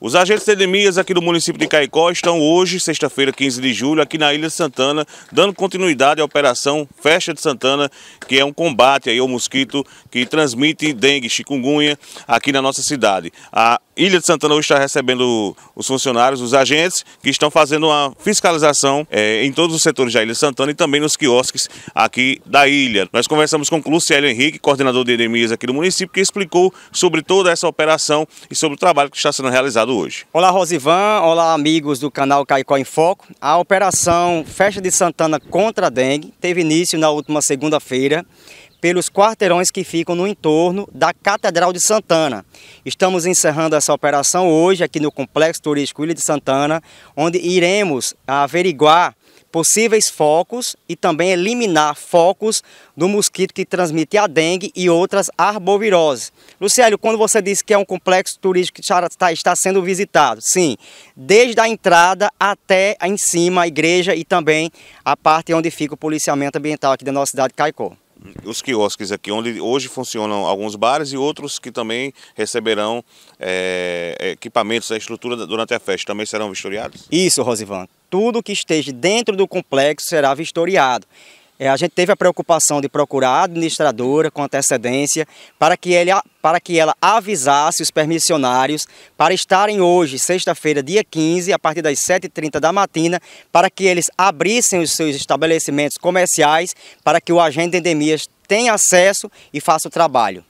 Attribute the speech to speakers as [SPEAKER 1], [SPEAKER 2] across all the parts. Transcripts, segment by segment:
[SPEAKER 1] Os agentes de endemias aqui do município de Caicó estão hoje, sexta-feira, 15 de julho, aqui na Ilha de Santana, dando continuidade à operação Festa de Santana, que é um combate aí ao mosquito que transmite dengue, chikungunya aqui na nossa cidade. A Ilha de Santana hoje está recebendo os funcionários, os agentes, que estão fazendo uma fiscalização é, em todos os setores da Ilha de Santana e também nos quiosques aqui da ilha. Nós conversamos com o Luciélio Henrique, coordenador de endemias aqui do município, que explicou sobre toda essa operação e sobre o trabalho que está sendo realizado realizado hoje.
[SPEAKER 2] Olá, Rosivan. Olá, amigos do canal Caicó em Foco. A operação Festa de Santana contra a dengue teve início na última segunda-feira pelos quarteirões que ficam no entorno da Catedral de Santana. Estamos encerrando essa operação hoje aqui no Complexo Turístico Ilha de Santana, onde iremos averiguar possíveis focos e também eliminar focos do mosquito que transmite a dengue e outras arboviroses. Lucélio, quando você disse que é um complexo turístico que está sendo visitado, sim, desde a entrada até em cima a igreja e também a parte onde fica o policiamento ambiental aqui da nossa cidade de Caicó
[SPEAKER 1] os quiosques aqui, onde hoje funcionam alguns bares e outros que também receberão é, equipamentos, a estrutura durante a festa, também serão vistoriados? Isso, Rosivan.
[SPEAKER 2] Tudo que esteja dentro do complexo será vistoriado. É, a gente teve a preocupação de procurar a administradora com antecedência para que, ele, para que ela avisasse os permissionários para estarem hoje, sexta-feira, dia 15, a partir das 7h30 da matina, para que eles abrissem os seus estabelecimentos comerciais para que o agente de endemias tenha acesso e faça o trabalho.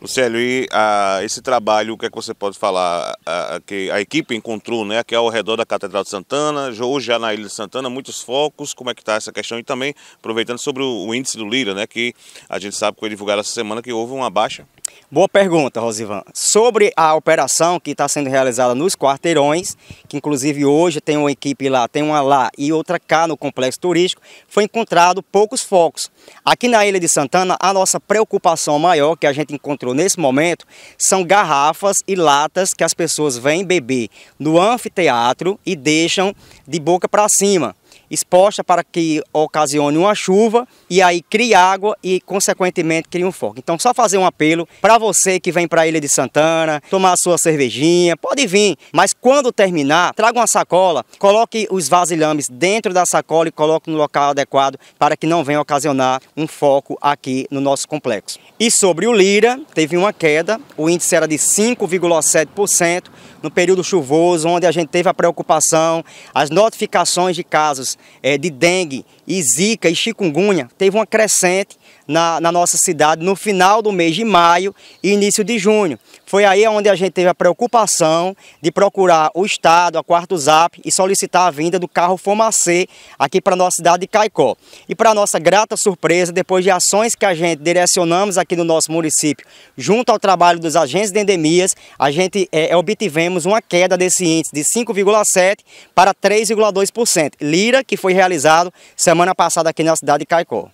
[SPEAKER 1] Lucélio, e ah, esse trabalho, o que é que você pode falar? Ah, ah, que a equipe encontrou, né, que é ao redor da Catedral de Santana, hoje já na Ilha de Santana, muitos focos, como é que está essa questão? E também, aproveitando sobre o, o índice do Lira, né, que a gente sabe que foi divulgado essa semana
[SPEAKER 2] que houve uma baixa Boa pergunta, Rosivan. Sobre a operação que está sendo realizada nos quarteirões, que inclusive hoje tem uma equipe lá, tem uma lá e outra cá no complexo turístico, foi encontrado poucos focos. Aqui na Ilha de Santana, a nossa preocupação maior que a gente encontrou nesse momento são garrafas e latas que as pessoas vêm beber no anfiteatro e deixam de boca para cima exposta para que ocasione uma chuva e aí crie água e, consequentemente, crie um foco. Então, só fazer um apelo para você que vem para a Ilha de Santana tomar a sua cervejinha, pode vir, mas quando terminar, traga uma sacola, coloque os vasilhames dentro da sacola e coloque no local adequado para que não venha ocasionar um foco aqui no nosso complexo. E sobre o Lira, teve uma queda, o índice era de 5,7% no período chuvoso, onde a gente teve a preocupação, as notificações de casos é, de dengue e zika e chikungunya teve uma crescente na, na, nossa cidade no final do mês de maio e início de junho. Foi aí onde a gente teve a preocupação de procurar o Estado, a Quarto Zap e solicitar a vinda do carro Fomacê aqui para a nossa cidade de Caicó. E para nossa grata surpresa, depois de ações que a gente direcionamos aqui no nosso município, junto ao trabalho dos agentes de endemias, a gente é, é obtivemos uma queda desse índice de 5,7% para 3,2%. Lira, que que foi realizado semana passada aqui na cidade de Caicó.